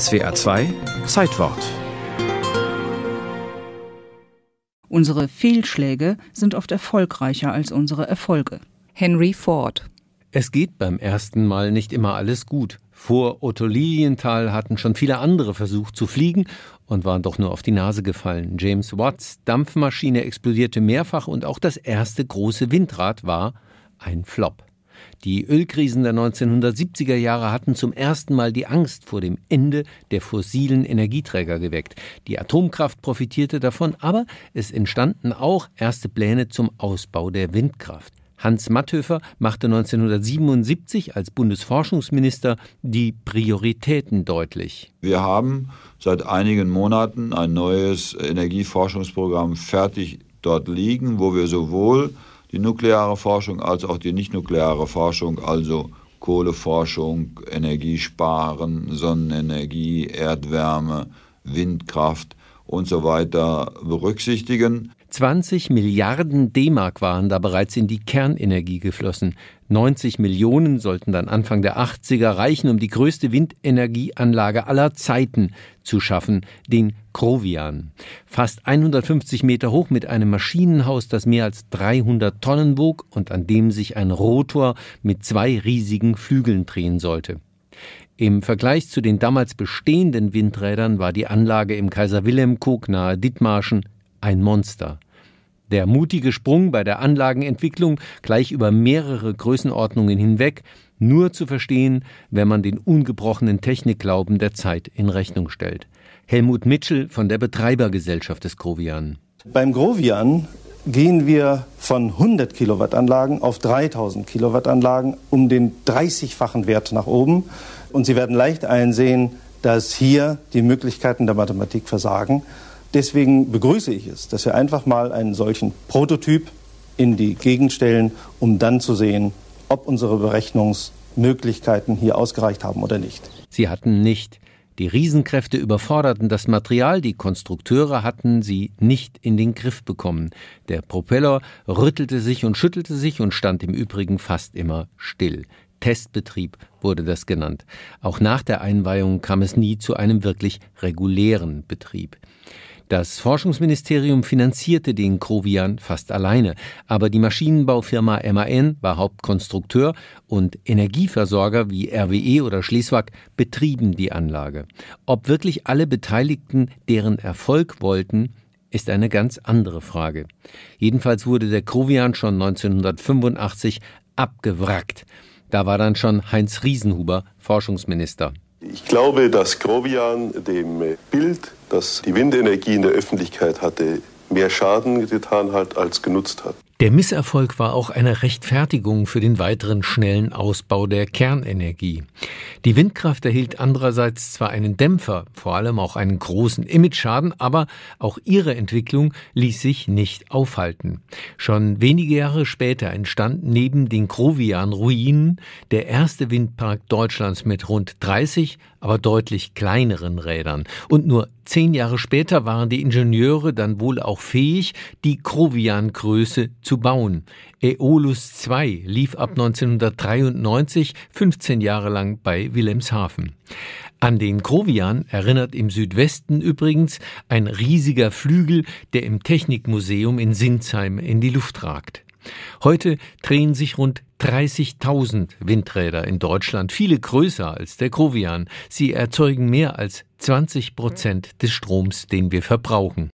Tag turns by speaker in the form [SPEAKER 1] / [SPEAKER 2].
[SPEAKER 1] SWA 2 Zeitwort
[SPEAKER 2] Unsere Fehlschläge sind oft erfolgreicher als unsere Erfolge. Henry Ford
[SPEAKER 1] es geht beim ersten Mal nicht immer alles gut. Vor Otto Lilienthal hatten schon viele andere versucht zu fliegen und waren doch nur auf die Nase gefallen. James Watts Dampfmaschine explodierte mehrfach und auch das erste große Windrad war ein Flop. Die Ölkrisen der 1970er Jahre hatten zum ersten Mal die Angst vor dem Ende der fossilen Energieträger geweckt. Die Atomkraft profitierte davon, aber es entstanden auch erste Pläne zum Ausbau der Windkraft. Hans Matthöfer machte 1977 als Bundesforschungsminister die Prioritäten deutlich. Wir haben seit einigen Monaten ein neues Energieforschungsprogramm fertig dort liegen, wo wir sowohl die nukleare Forschung als auch die nicht-nukleare Forschung, also Kohleforschung, Energiesparen, Sonnenenergie, Erdwärme, Windkraft und so weiter berücksichtigen. 20 Milliarden D-Mark waren da bereits in die Kernenergie geflossen. 90 Millionen sollten dann Anfang der 80er reichen, um die größte Windenergieanlage aller Zeiten zu schaffen, den Krovian. Fast 150 Meter hoch mit einem Maschinenhaus, das mehr als 300 Tonnen wog und an dem sich ein Rotor mit zwei riesigen Flügeln drehen sollte. Im Vergleich zu den damals bestehenden Windrädern war die Anlage im Kaiser Wilhelm Kog nahe Dithmarschen ein Monster. Der mutige Sprung bei der Anlagenentwicklung gleich über mehrere Größenordnungen hinweg nur zu verstehen, wenn man den ungebrochenen Technikglauben der Zeit in Rechnung stellt. Helmut Mitchell von der Betreibergesellschaft des Grovian. Beim
[SPEAKER 2] Grovian gehen wir von 100 Kilowatt Anlagen auf 3000 Kilowatt Anlagen um den 30-fachen Wert nach oben. Und Sie werden leicht einsehen, dass hier die Möglichkeiten der Mathematik versagen Deswegen begrüße ich es, dass wir einfach mal einen solchen Prototyp in die Gegend stellen, um dann zu sehen, ob unsere
[SPEAKER 1] Berechnungsmöglichkeiten
[SPEAKER 2] hier ausgereicht haben oder nicht.
[SPEAKER 1] Sie hatten nicht. Die Riesenkräfte überforderten das Material, die Konstrukteure hatten sie nicht in den Griff bekommen. Der Propeller rüttelte sich und schüttelte sich und stand im Übrigen fast immer still. Testbetrieb wurde das genannt. Auch nach der Einweihung kam es nie zu einem wirklich regulären Betrieb. Das Forschungsministerium finanzierte den Krovian fast alleine, aber die Maschinenbaufirma MAN war Hauptkonstrukteur und Energieversorger wie RWE oder Schleswig betrieben die Anlage. Ob wirklich alle Beteiligten deren Erfolg wollten, ist eine ganz andere Frage. Jedenfalls wurde der Krovian schon 1985 abgewrackt. Da war dann schon Heinz Riesenhuber Forschungsminister.
[SPEAKER 2] Ich glaube, dass Grobian dem Bild, dass die Windenergie in der Öffentlichkeit hatte, mehr Schaden getan hat als genutzt hat.
[SPEAKER 1] Der Misserfolg war auch eine Rechtfertigung für den weiteren schnellen Ausbau der Kernenergie. Die Windkraft erhielt andererseits zwar einen Dämpfer, vor allem auch einen großen Imageschaden, aber auch ihre Entwicklung ließ sich nicht aufhalten. Schon wenige Jahre später entstand neben den Grovian-Ruinen der erste Windpark Deutschlands mit rund 30, aber deutlich kleineren Rädern und nur Zehn Jahre später waren die Ingenieure dann wohl auch fähig, die Krovian-Größe zu bauen. Eolus II lief ab 1993 15 Jahre lang bei Wilhelmshaven. An den Krovian erinnert im Südwesten übrigens ein riesiger Flügel, der im Technikmuseum in Sinsheim in die Luft ragt. Heute drehen sich rund 30.000 Windräder in Deutschland, viele größer als der Grovian. Sie erzeugen mehr als 20 Prozent des Stroms, den wir verbrauchen.